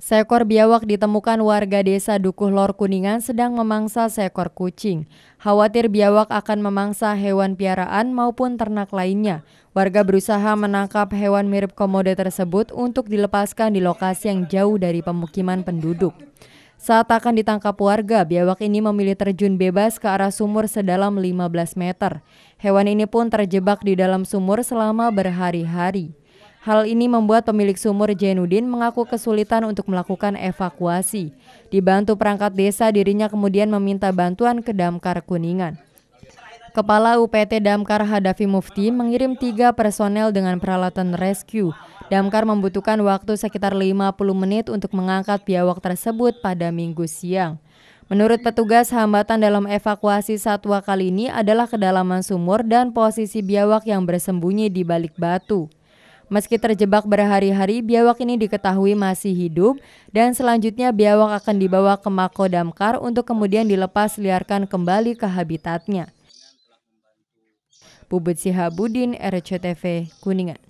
Seekor biawak ditemukan warga desa Dukuh Lor Kuningan sedang memangsa seekor kucing. Khawatir biawak akan memangsa hewan piaraan maupun ternak lainnya. Warga berusaha menangkap hewan mirip komodo tersebut untuk dilepaskan di lokasi yang jauh dari pemukiman penduduk. Saat akan ditangkap warga, biawak ini memilih terjun bebas ke arah sumur sedalam 15 meter. Hewan ini pun terjebak di dalam sumur selama berhari-hari. Hal ini membuat pemilik sumur Jenudin mengaku kesulitan untuk melakukan evakuasi. Dibantu perangkat desa, dirinya kemudian meminta bantuan ke Damkar Kuningan. Kepala UPT Damkar Hadafi Mufti mengirim tiga personel dengan peralatan rescue. Damkar membutuhkan waktu sekitar 50 menit untuk mengangkat biawak tersebut pada minggu siang. Menurut petugas, hambatan dalam evakuasi satwa kali ini adalah kedalaman sumur dan posisi biawak yang bersembunyi di balik batu. Meski terjebak berhari-hari, biawak ini diketahui masih hidup dan selanjutnya biawak akan dibawa ke Mako Damkar untuk kemudian dilepas liarkan kembali ke habitatnya. Bubut Sihabudin, RCTV, Kuningan.